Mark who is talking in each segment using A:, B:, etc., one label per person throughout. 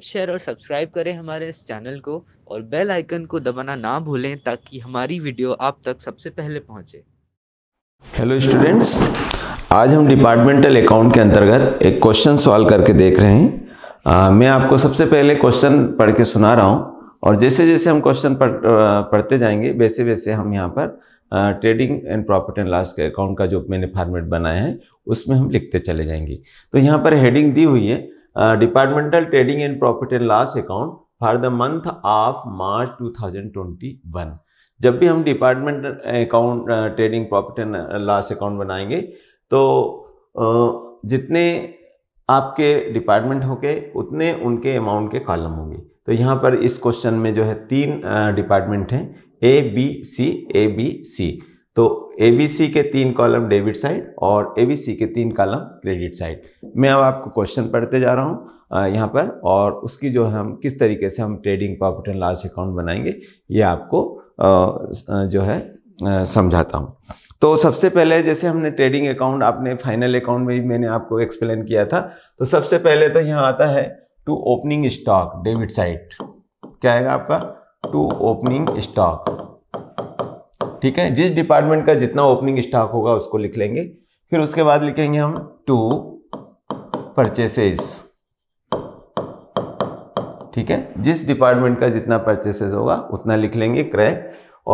A: like share और subscribe करें हमारे इस चैनल को और बेल आइकन को दबाना ना भूलें ताकि हमारी वीडियो आप तक सबसे पहले पहुंचे हेलो स्टूडेंट्स आज हम डिपार्टमेंटल अकाउंट के अंतर्गत एक क्वेश्चन सॉल्व करके देख रहे हैं आ, मैं आपको सबसे पहले क्वेश्चन पढ़ के सुना रहा हूँ और जैसे जैसे हम क्वेश्चन पढ़, पढ़ते जाएंगे वैसे वैसे हम यहाँ पर trading and profit and loss के अकाउंट का जो मैंने फॉर्मेट बनाया है उसमें हम लिखते चले जाएंगे तो यहाँ पर हेडिंग दी हुई है departmental trading and profit and loss account for the month of March 2021 जब भी हम department account trading profit and loss account बनाएंगे तो uh, जितने आपके डिपार्टमेंट होंगे उतने उनके अमाउंट के कॉलम होंगे तो यहाँ पर इस क्वेश्चन में जो है तीन डिपार्टमेंट uh, हैं A B C A B C तो सी के तीन कॉलम डेबिट साइड और सी के तीन कॉलम क्रेडिट साइड मैं अब आपको क्वेश्चन पढ़ते जा रहा हूँ यहाँ पर और उसकी जो हम किस तरीके से हम trading profit and loss account बनाएंगे ये आपको जो है समझाता हूँ तो सबसे पहले जैसे हमने ट्रेडिंग अकाउंट आपने फाइनल अकाउंट में भी मैंने आपको एक्सप्लेन किया था तो सबसे पहले तो यहाँ आता है to opening stock debit side क्या आएगा आपका टू ओपनिंग स्टॉक ठीक है जिस डिपार्टमेंट का जितना ओपनिंग स्टॉक होगा उसको लिख लेंगे फिर उसके बाद लिखेंगे हम टू परचेसेस ठीक है जिस डिपार्टमेंट का जितना परचेसेस होगा उतना लिख लेंगे क्रय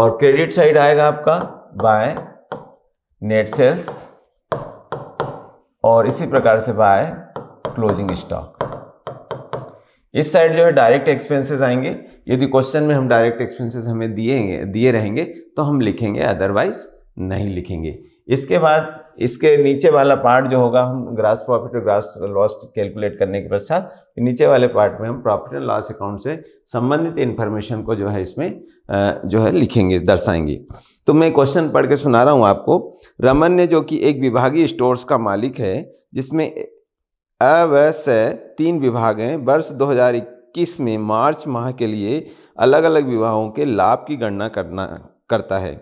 A: और क्रेडिट साइड आएगा आपका बाय नेट सेल्स और इसी प्रकार से बाय क्लोजिंग स्टॉक इस साइड जो है डायरेक्ट एक्सपेंसेस आएंगे यदि क्वेश्चन में हम डायरेक्ट एक्सपेंसेस हमें दिए दिए रहेंगे तो हम लिखेंगे अदरवाइज नहीं लिखेंगे इसके बाद इसके नीचे वाला पार्ट जो होगा हम ग्रास प्रॉफिट और ग्रास लॉस कैलकुलेट करने के पश्चात नीचे वाले पार्ट में हम प्रॉफिट एंड लॉस अकाउंट से संबंधित इन्फॉर्मेशन को जो है इसमें जो है लिखेंगे दर्शाएंगे तो मैं क्वेश्चन पढ़ के सुना रहा हूँ आपको रमन ने जो कि एक विभागीय स्टोर्स का मालिक है जिसमें अवैसे तीन विभाग हैं वर्ष 2021 में मार्च माह के लिए अलग अलग विभागों के लाभ की गणना करना करता है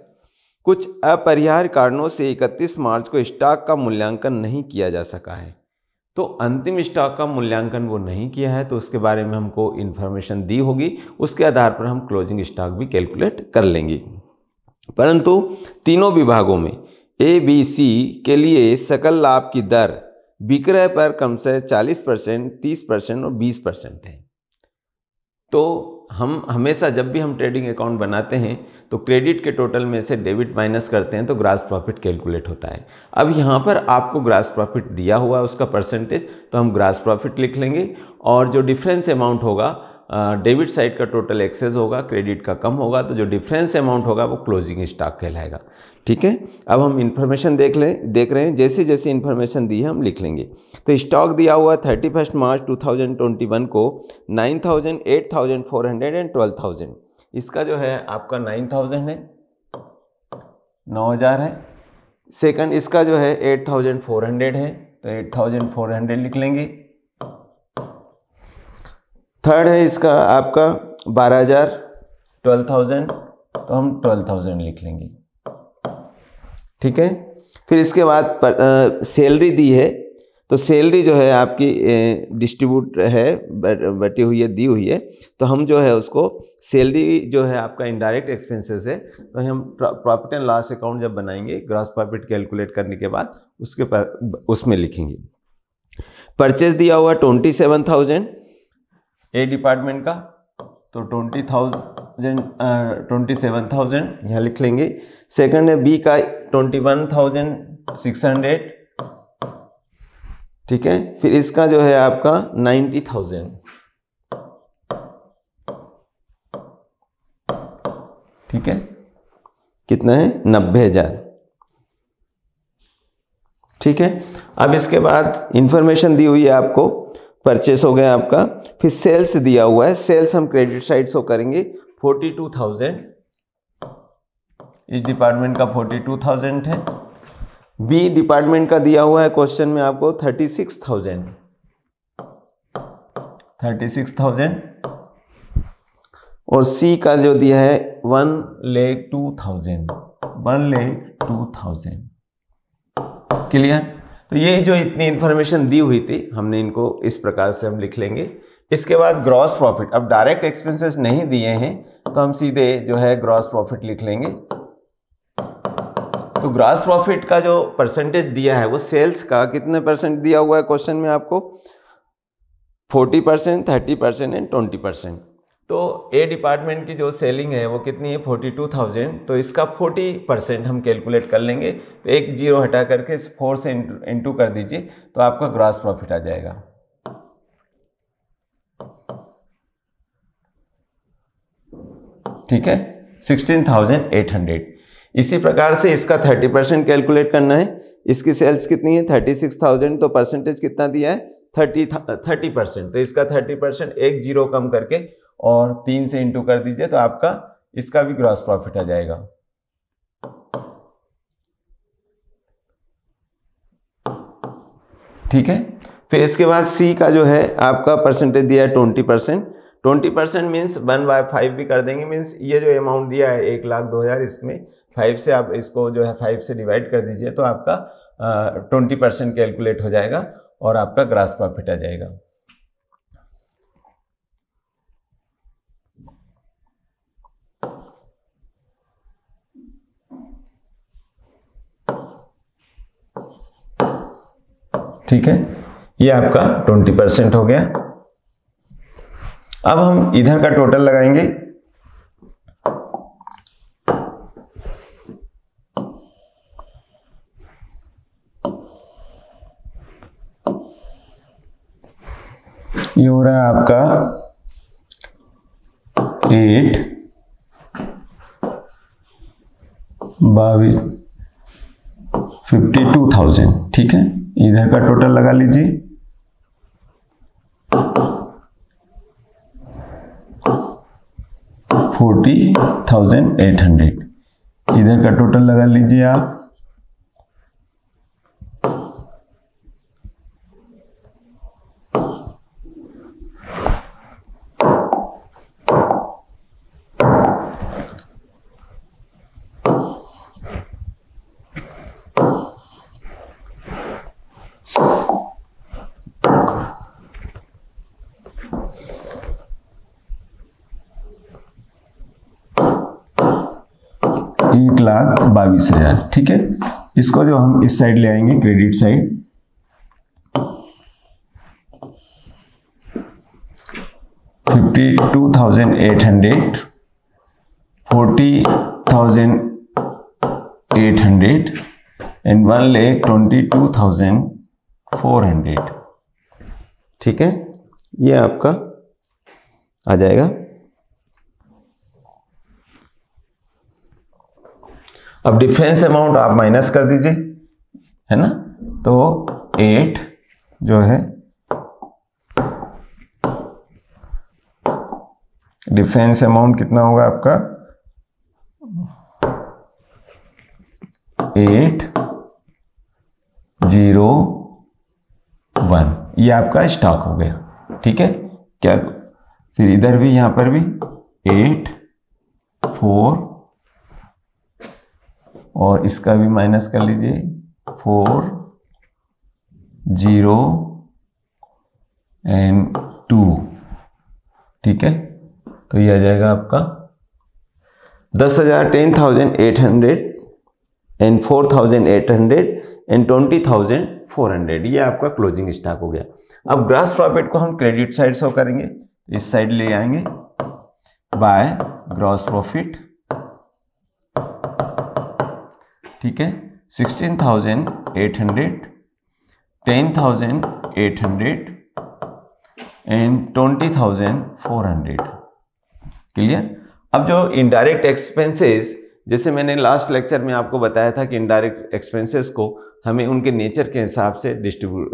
A: कुछ अपरिहार्य कारणों से 31 मार्च को स्टॉक का मूल्यांकन नहीं किया जा सका है तो अंतिम स्टॉक का मूल्यांकन वो नहीं किया है तो उसके बारे में हमको इन्फॉर्मेशन दी होगी उसके आधार पर हम क्लोजिंग स्टॉक भी कैलकुलेट कर लेंगे परंतु तीनों विभागों में ए बी सी के लिए सकल लाभ की दर विक्रय पर कम से 40 परसेंट तीस परसेंट और 20 परसेंट है तो हम हमेशा जब भी हम ट्रेडिंग अकाउंट बनाते हैं तो क्रेडिट के टोटल में से डेबिट माइनस करते हैं तो ग्रास प्रॉफिट कैलकुलेट होता है अब यहाँ पर आपको ग्रास प्रॉफिट दिया हुआ है उसका परसेंटेज तो हम ग्रास प्रॉफिट लिख लेंगे और जो डिफरेंस अमाउंट होगा डेबिट साइड का टोटल एक्सेस होगा क्रेडिट का कम होगा तो जो डिफरेंस अमाउंट होगा वो क्लोजिंग स्टॉक कहलाएगा ठीक है अब हम इन्फॉर्मेशन देख लें देख रहे हैं जैसे जैसे इन्फॉर्मेशन दी है हम लिख लेंगे तो स्टॉक दिया हुआ thirty first March two thousand twenty one को nine thousand eight thousand four hundred and twelve thousand इसका जो है आपका नाइन थाउजेंड है नौ हज़ार है सेकंड इसका जो है एट थाउजेंड फोर हंड्रेड है तो एट थाउजेंड फोर हंड्रेड लिख लेंगे थर्ड है इसका आपका बारह हज़ार ट्वेल्व थाउजेंड तो हम ट्वेल्व थाउजेंड लिख लेंगे ठीक है फिर इसके बाद सैलरी दी है तो सैलरी जो है आपकी डिस्ट्रीब्यूट है बटी हुई है दी हुई है तो हम जो है उसको सैलरी जो है आपका इनडायरेक्ट एक्सपेंसेस है तो हम प्रॉफिट एंड लॉस अकाउंट जब बनाएंगे ग्रॉस प्रॉफिट कैलकुलेट करने के बाद उसके उसमें लिखेंगे परचेज दिया हुआ twenty seven thousand A department का तो twenty thousand twenty seven thousand यहाँ लिख लेंगे सेकंड है बी का ट्वेंटी वन थाउजेंड सिक्स हंड्रेड ठीक है फिर इसका जो है आपका नाइन्टी थाउजेंड ठीक है कितना है नब्बे हजार ठीक है अब इसके बाद इंफॉर्मेशन दी हुई है आपको परचेस हो गया आपका फिर सेल्स दिया हुआ है सेल्स हम क्रेडिट साइड से करेंगे फोर्टी टू थाउजेंड इस डिपार्टमेंट का फोर्टी टू थाउजेंड है बी डिपार्टमेंट का दिया हुआ है क्वेश्चन में आपको thirty six thousand thirty six thousand और सी का जो दिया है one lakh two thousand one lakh two thousand clear तो ये जो इतनी इन्फॉर्मेशन दी हुई थी हमने इनको इस प्रकार से हम लिख लेंगे इसके बाद ग्रॉस प्रॉफिट अब डायरेक्ट एक्सपेंसेस नहीं दिए हैं तो हम सीधे जो है ग्रॉस प्रॉफिट लिख लेंगे तो ग्रॉस प्रॉफिट का जो परसेंटेज दिया है वो सेल्स का कितने परसेंट दिया हुआ है क्वेश्चन में आपको forty percent thirty percent and twenty percent तो ए डिपार्टमेंट की जो सेलिंग है वो कितनी है फोर्टी टू थाउजेंड तो इसका फोर्टी परसेंट हम कैलकुलेट कर लेंगे तो एक जीरो हटा करके इस फोर से इंटू कर दीजिए तो आपका ग्रॉस प्रॉफिट आ जाएगा ठीक है सिक्सटीन थाउजेंड एट हंड्रेड इसी प्रकार से इसका थर्टी परसेंट कैलकुलेट करना है इसकी सेल्स कितनी है थर्टी सिक्स थाउजेंड तो परसेंटेज कितना दिया है थर्टी थर्टी परसेंट तो इसका थर्टी परसेंट एक जीरो कम करके और तीन से इंटू कर दीजिए तो आपका इसका भी ग्रॉस प्रॉफिट आ जाएगा ठीक है फिर इसके बाद सी का जो है आपका परसेंटेज दिया है twenty percent twenty percent means one by five भी कर देंगे मीन्स ये जो अमाउंट दिया है एक लाख दो हज़ार इसमें फाइव से आप इसको जो है फाइव से डिवाइड कर दीजिए तो आपका ट्वेंटी परसेंट कैलकुलेट हो जाएगा और आपका ग्रास प्रॉफिट आ जाएगा ठीक है ये आपका 20 परसेंट हो गया अब हम इधर का टोटल लगाएंगे ये हो रहा है आपका एट बाईस थाउजेंड ठीक है इधर का टोटल लगा लीजिए फोर्टी थाउजेंड एट हंड्रेड इधर का टोटल लगा लीजिए आप इसको जो हम इस साइड ले आएंगे credit side fifty two thousand eight hundred forty thousand eight hundred and one lakh twenty two thousand four hundred ठीक है ये आपका आ जाएगा अब डिफरेंस अमाउंट आप माइनस कर दीजिए है ना तो एट जो है डिफरेंस अमाउंट कितना होगा आपका एट जीरो वन ये आपका स्टॉक हो गया ठीक है क्या फिर इधर भी यहां पर भी एट फोर और इसका भी माइनस कर लीजिए फोर जीरो एंड टू ठीक है तो ये आ जाएगा आपका दस हजार ten thousand eight hundred and four thousand eight hundred and twenty thousand four hundred ये आपका क्लोजिंग स्टॉक हो गया अब ग्रास प्रॉफिट को हम क्रेडिट साइड से करेंगे इस साइड ले आएंगे बाय ग्रॉस प्रॉफिट ठीक है sixteen thousand eight hundred ten thousand eight hundred and twenty thousand four hundred clear अब जो इनडायरेक्ट एक्सपेंसेस जैसे मैंने लास्ट लेक्चर में आपको बताया था कि इनडायरेक्ट एक्सपेंसेस को हमें उनके नेचर के हिसाब से डिस्ट्रीब्यू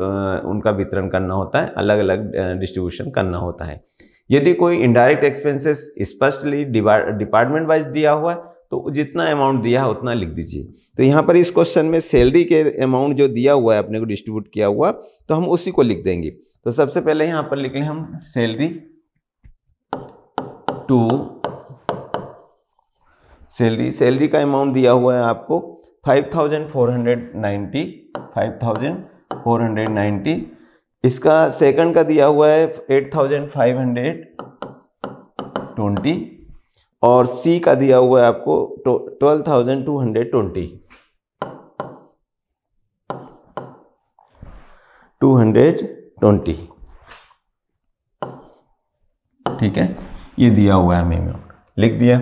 A: उनका वितरण करना होता है अलग अलग डिस्ट्रीब्यूशन करना होता है यदि कोई इनडायरेक्ट एक्सपेंसेस स्पष्टली डिपार्टमेंट वाइज दिया हुआ है तो जितना अमाउंट दिया है उतना लिख दीजिए तो यहाँ पर इस क्वेश्चन में सैलरी के अमाउंट जो दिया हुआ है अपने को डिस्ट्रीब्यूट किया हुआ तो हम उसी को लिख देंगे तो सबसे पहले यहाँ पर लिख लें हम सैलरी टू सैलरी सैलरी का अमाउंट दिया हुआ है आपको five thousand four hundred ninety five thousand four hundred ninety इसका सेकंड का दिया हुआ है eight thousand five hundred twenty और सी का दिया हुआ है आपको twelve thousand two hundred twenty two hundred twenty ठीक है ये दिया हुआ है हमें लिख दिया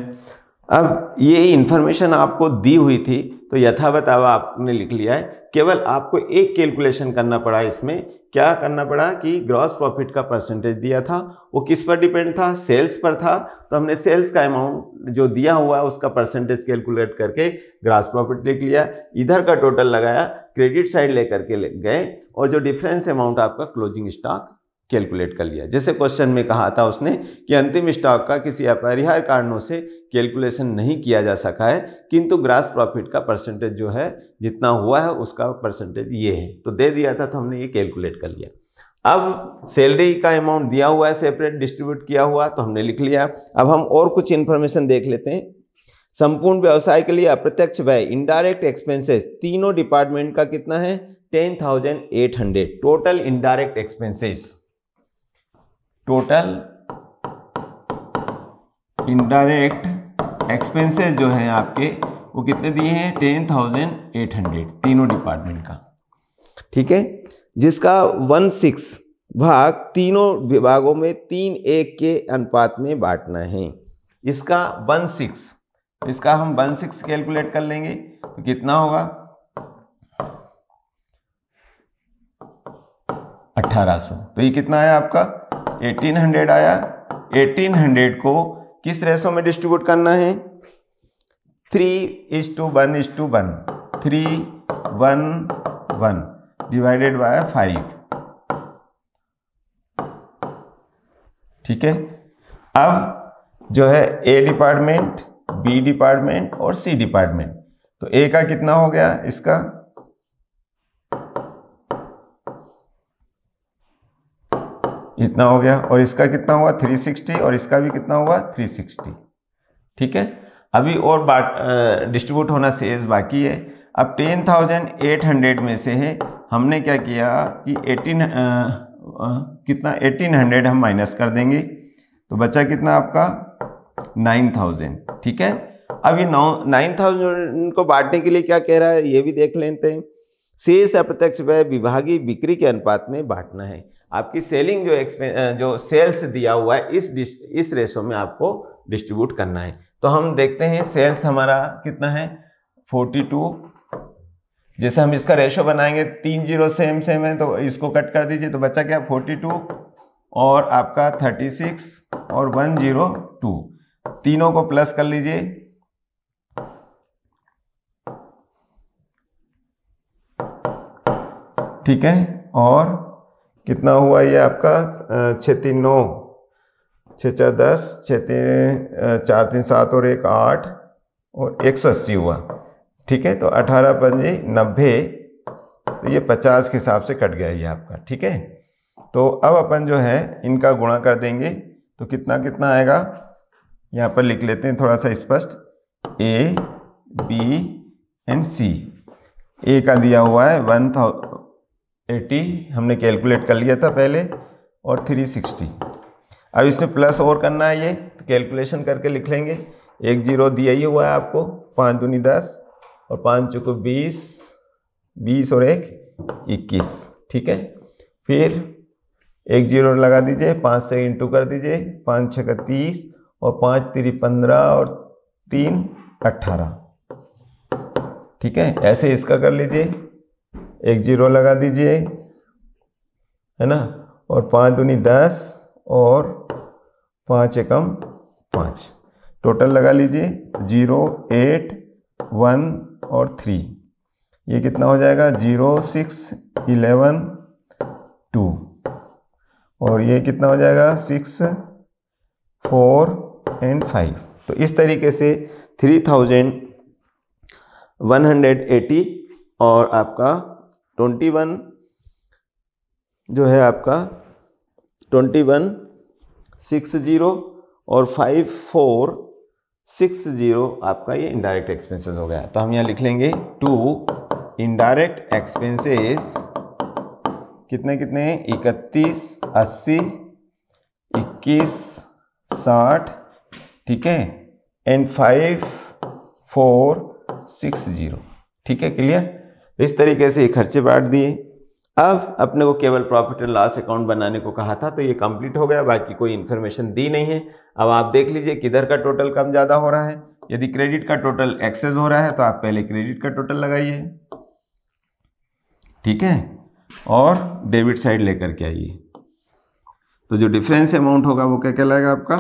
A: अब ये इन्फॉर्मेशन आपको दी हुई थी तो यथावत अब आपने लिख लिया है केवल आपको एक कैलकुलेशन करना पड़ा इसमें क्या करना पड़ा कि ग्रॉस प्रॉफिट का परसेंटेज दिया था वो किस पर डिपेंड था सेल्स पर था तो हमने सेल्स का अमाउंट जो दिया हुआ है उसका परसेंटेज कैलकुलेट करके ग्रॉस प्रॉफिट लिख लिया इधर का टोटल लगाया क्रेडिट साइड लेकर के ले गए और जो डिफरेंस अमाउंट आपका क्लोजिंग स्टॉक कैलकुलेट कर लिया जैसे क्वेश्चन में कहा था उसने कि अंतिम स्टॉक का किसी अपरिहार्य कारणों से कैलकुलेशन नहीं किया जा सका है किंतु ग्रास प्रॉफिट का परसेंटेज जो है जितना हुआ है उसका परसेंटेज ये है तो दे दिया था तो हमने ये कैलकुलेट कर लिया अब सैलरी का अमाउंट दिया हुआ है सेपरेट डिस्ट्रीब्यूट किया हुआ तो हमने लिख लिया अब हम और कुछ इन्फॉर्मेशन देख लेते हैं संपूर्ण व्यवसाय के लिए अप्रत्यक्ष व्यय इनडायरेक्ट एक्सपेंसेस तीनों डिपार्टमेंट का कितना है ten thousand eight hundred total indirect expenses total indirect expenses जो हैं आपके वो कितने दिए हैं टेन थाउजेंड एट हंड्रेड तीनों डिपार्टमेंट का ठीक है जिसका वन सिक्स भाग तीनों विभागों में तीन एक के अनुपात में बांटना है इसका वन सिक्स इसका हम वन सिक्स कैलकुलेट कर लेंगे तो कितना होगा अट्ठारह सौ तो ये कितना है आपका 1800 आया 1800 को किस रेशो में डिस्ट्रीब्यूट करना है three is to one is to one three one one divided by five ठीक है अब जो है ए डिपार्टमेंट बी डिपार्टमेंट और सी डिपार्टमेंट तो ए का कितना हो गया इसका इतना हो गया और इसका कितना हुआ 360 और इसका भी कितना हुआ 360 ठीक है अभी और बाट डिस्ट्रीब्यूट होना सेज बाकी है अब 10,800 में से है हमने क्या किया कि 18 आ, आ, कितना 1800 हम माइनस कर देंगे तो बचा कितना आपका 9,000 ठीक है अब ये नौ नाइन थाउजेंड को बांटने के लिए क्या कह रहा है ये भी देख लेते हैं शेष अप्रत्यक्ष व्यय विभागीय बिक्री के अनुपात में बांटना है आपकी सेलिंग जो एक्सपें जो सेल्स दिया हुआ है इस इस रेशो में आपको डिस्ट्रीब्यूट करना है तो हम देखते हैं सेल्स हमारा कितना है 42 जैसे हम इसका रेशो बनाएंगे तीन जीरो सेम सेम है तो इसको कट कर दीजिए तो बचा क्या 42 और आपका 36 और 102 तीनों को प्लस कर लीजिए ठीक है और कितना हुआ ये आपका छः तीन नौ छः चार दस छः तीन चार तीन सात और एक आठ और एक सौ अस्सी हुआ ठीक है तो अठारह पंजे नब्बे तो ये पचास के हिसाब से कट गया ये आपका ठीक है तो अब अपन जो है इनका गुणा कर देंगे तो कितना कितना आएगा यहाँ पर लिख लेते हैं थोड़ा सा स्पष्ट ए बी एंड सी ए का दिया हुआ है वन थाउ एटी हमने कैलकुलेट कर लिया था पहले और थ्री सिक्सटी अब इसमें प्लस और करना है ये तो कैलकुलेशन करके लिख लेंगे एक जीरो दिया ही हुआ है आपको पाँच दूनी दस और पाँच चुको बीस बीस और एक इक्कीस ठीक है फिर एक जीरो लगा दीजिए पाँच से इंटू कर दीजिए पाँच छः का तीस और पाँच तीन पंद्रह और तीन अट्ठारह ठीक है ऐसे इसका कर लीजिए एक जीरो लगा दीजिए है ना और पाँच दूनी दस और पाँच एकम पाँच टोटल लगा लीजिए जीरो एट वन और थ्री ये कितना हो जाएगा जीरो सिक्स इलेवन टू और ये कितना हो जाएगा सिक्स फोर एंड फाइव तो इस तरीके से three thousand one hundred eighty और आपका ट्वेंटी वन जो है आपका ट्वेंटी वन सिक्स ज़ीरो और फाइव फोर सिक्स ज़ीरो आपका ये इनडायरेक्ट एक्सपेंसेस हो गया तो हम यहाँ लिख लेंगे टू इनडायरेक्ट एक्सपेंसेस कितने कितने इकतीस अस्सी इक्कीस साठ ठीक है and five four six zero ठीक है क्लियर इस तरीके से ये खर्चे बांट दिए अब अपने को केवल प्रॉफिट एंड लॉस अकाउंट बनाने को कहा था तो ये कंप्लीट हो गया बाकी कोई इन्फॉर्मेशन दी नहीं है अब आप देख लीजिए किधर का टोटल कम ज़्यादा हो रहा है यदि क्रेडिट का टोटल एक्सेस हो रहा है तो आप पहले क्रेडिट का टोटल लगाइए ठीक है और डेबिट साइड लेकर के आइए तो जो डिफरेंस अमाउंट होगा वो क्या कहलाएगा आपका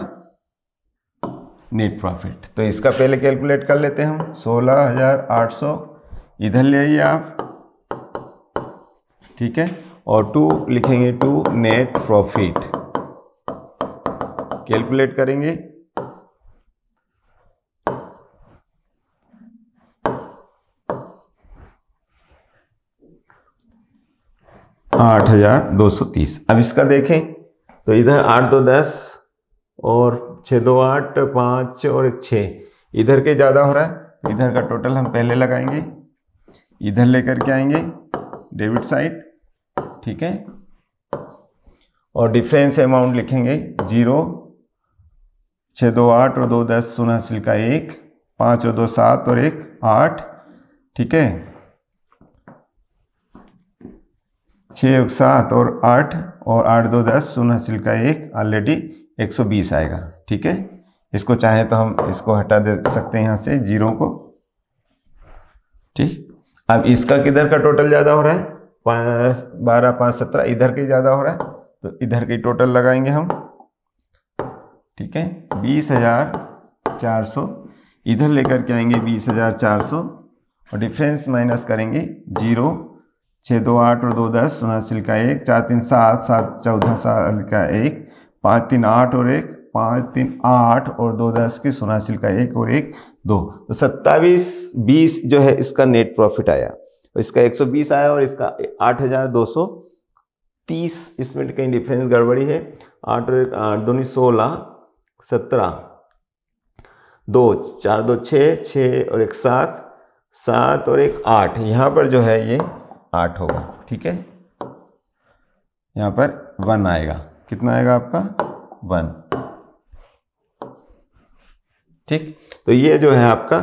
A: नेट प्रॉफिट तो इसका पहले कैलकुलेट कर लेते हैं हम सोलह हज़ार आठ सौ इधर ले आइए आप ठीक है और टू लिखेंगे टू नेट प्रॉफिट कैलकुलेट करेंगे आठ हजार दो सौ तीस अब इसका देखें तो इधर आठ दो दस और छः दो आठ पाँच और एक छः इधर के ज़्यादा हो रहा है इधर का टोटल हम पहले लगाएंगे इधर लेकर के आएंगे डेबिट साइड ठीक है और डिफरेंस अमाउंट लिखेंगे जीरो छः दो आठ और दो दस सोलह हासिल का एक पाँच और दो सात और एक आठ ठीक है छः एक सात और आठ और आठ दो दस सोलह हासिल का एक ऑलरेडी एक सौ बीस आएगा ठीक है इसको चाहे तो हम इसको हटा दे सकते हैं यहाँ से जीरो को ठीक अब इसका किधर का टोटल ज़्यादा हो रहा है पाँच बारह पाँच सत्रह इधर के ज़्यादा हो रहा है तो इधर के टोटल लगाएंगे हम ठीक है बीस हज़ार चार सौ इधर लेकर के आएंगे बीस हज़ार चार सौ और डिफरेंस माइनस करेंगे जीरो छः दो आठ और दो दस उनासी का एक चार तीन सात सात चौदह साल का एक पाँच तीन आठ और एक पाँच तीन आठ और दो दस की सुनासिल का एक और एक दो तो सत्ताईस बीस जो है इसका नेट प्रॉफिट आया तो इसका 120 आया और इसका 8,230 इसमें कहीं डिफरेंस गड़बड़ी है आठ दोनों सोलह सत्रह दो चार दो छः छः और एक सात सात और एक आठ यहाँ पर जो है ये आठ होगा ठीक है यहाँ पर वन आएगा कितना आएगा आपका वन ठीक तो ये जो है आपका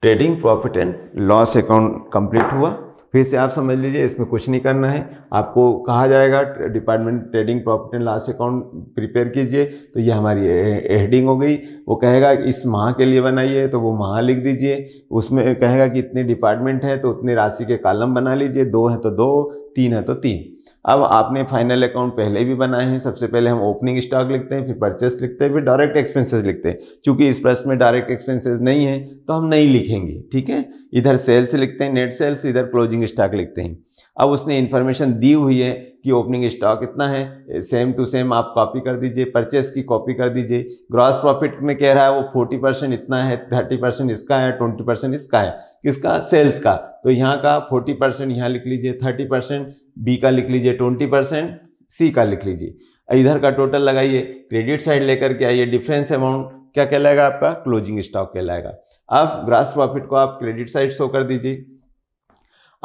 A: trading profit and loss account complete हुआ फिर से आप समझ लीजिए इसमें कुछ नहीं करना है आपको कहा जाएगा department trading profit and loss account prepare कीजिए तो ये हमारी हेडिंग हो गई वो कहेगा इस माह के लिए बनाइए तो वो माह लिख दीजिए उसमें कहेगा कि इतने डिपार्टमेंट हैं तो उतने राशि के कालम बना लीजिए दो हैं तो दो तीन है तो तीन अब आपने फाइनल अकाउंट पहले भी बनाए हैं सबसे पहले हम ओपनिंग स्टॉक लिखते हैं फिर परचेस लिखते हैं फिर डायरेक्ट एक्सपेंसेस लिखते हैं चूंकि इस प्रश्न में डायरेक्ट एक्सपेंसेस नहीं है तो हम नहीं लिखेंगे ठीक है इधर सेल्स लिखते हैं नेट सेल्स इधर क्लोजिंग स्टॉक लिखते हैं अब उसने इन्फॉर्मेशन दी हुई है कि ओपनिंग स्टॉक इतना है सेम टू सेम आप कॉपी कर दीजिए परचेस की कॉपी कर दीजिए ग्रॉस प्रॉफिट में कह रहा है वो फोर्टी परसेंट इतना है थर्टी परसेंट इसका है ट्वेंटी परसेंट इसका है किसका सेल्स का तो यहाँ का फोर्टी परसेंट यहाँ लिख लीजिए थर्टी परसेंट बी का लिख लीजिए ट्वेंटी परसेंट सी का लिख लीजिए इधर का टोटल लगाइए क्रेडिट साइड लेकर के आइए डिफरेंस अमाउंट क्या कहलाएगा आपका क्लोजिंग स्टॉक कहलाएगा अब ग्रास प्रॉफिट को आप क्रेडिट साइड शो कर दीजिए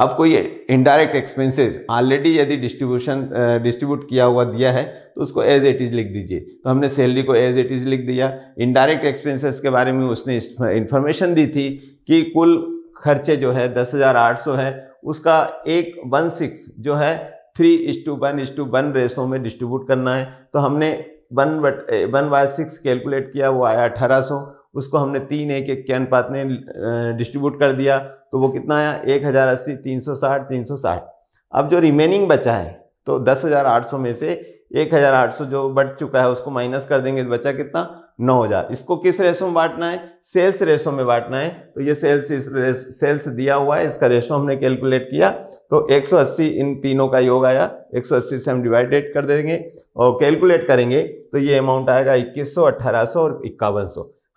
A: आपको ये इनडायरेक्ट एक्सपेंसेस ऑलरेडी यदि डिस्ट्रीब्यूशन डिस्ट्रीब्यूट किया हुआ दिया है तो उसको एज इट इज़ लिख दीजिए तो हमने सैलरी को एज इट इज़ लिख दिया इनडायरेक्ट एक्सपेंसेस के बारे में उसने इन्फॉर्मेशन दी थी कि कुल खर्चे जो है दस हज़ार आठ सौ है उसका एक वन सिक्स जो है three is to one is to one रेसों में डिस्ट्रीब्यूट करना है तो हमने one but one by six calculate किया वो आया अठारह सौ उसको हमने तीन एक एक के अनुपात ने डिस्ट्रीब्यूट कर दिया तो वो कितना आया एक हज़ार अस्सी तीन सौ साठ तीन सौ साठ अब जो रिमेनिंग बचा है तो दस हज़ार आठ सौ में से एक हज़ार आठ सौ जो बढ़ चुका है उसको माइनस कर देंगे तो बचा कितना नौ हज़ार इसको किस रेशो में बांटना है सेल्स रेशो में बांटना है तो ये सेल्स इस सेल्स दिया हुआ है इसका रेशो हमने कैलकुलेट किया तो 180 इन तीनों का योग आया 180 से हम डिवाइडेड कर देंगे और कैलकुलेट करेंगे तो ये अमाउंट आएगा 2100 1800 और इक्यावन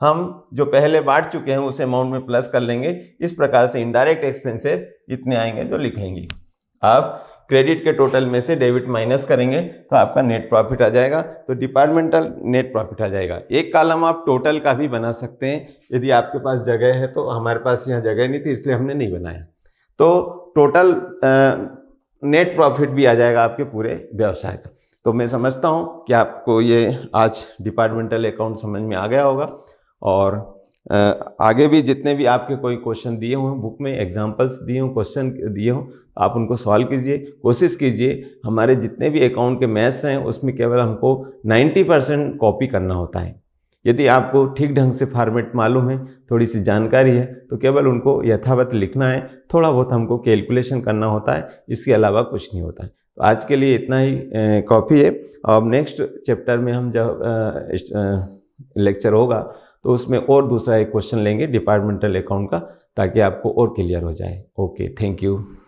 A: हम जो पहले बांट चुके हैं उस अमाउंट में प्लस कर लेंगे इस प्रकार से इनडायरेक्ट एक्सपेंसेस इतने आएंगे जो लिख लेंगे आप क्रेडिट के टोटल में से डेबिट माइनस करेंगे तो आपका नेट प्रॉफिट आ जाएगा तो डिपार्टमेंटल नेट प्रॉफिट आ जाएगा एक कालम आप टोटल का भी बना सकते हैं यदि आपके पास जगह है तो हमारे पास यहाँ जगह नहीं थी इसलिए हमने नहीं बनाया तो टोटल नेट प्रॉफिट भी आ जाएगा आपके पूरे व्यवसाय का तो मैं समझता हूँ कि आपको ये आज डिपार्टमेंटल अकाउंट समझ में आ गया होगा और आगे भी जितने भी आपके कोई क्वेश्चन दिए हों बुक में एग्जाम्पल्स दिए हों क्वेश्चन दिए हों आप उनको सॉल्व कीजिए कोशिश कीजिए हमारे जितने भी अकाउंट के मैथ्स हैं उसमें केवल हमको 90 परसेंट कॉपी करना होता है यदि आपको ठीक ढंग से फॉर्मेट मालूम है थोड़ी सी जानकारी है तो केवल उनको यथावत लिखना है थोड़ा बहुत हमको कैलकुलेशन करना होता है इसके अलावा कुछ नहीं होता है तो आज के लिए इतना ही कॉपी है अब नेक्स्ट चैप्टर में हम जब लेक्चर होगा तो उसमें और दूसरा एक क्वेश्चन लेंगे डिपार्टमेंटल अकाउंट का ताकि आपको और क्लियर हो जाए ओके थैंक यू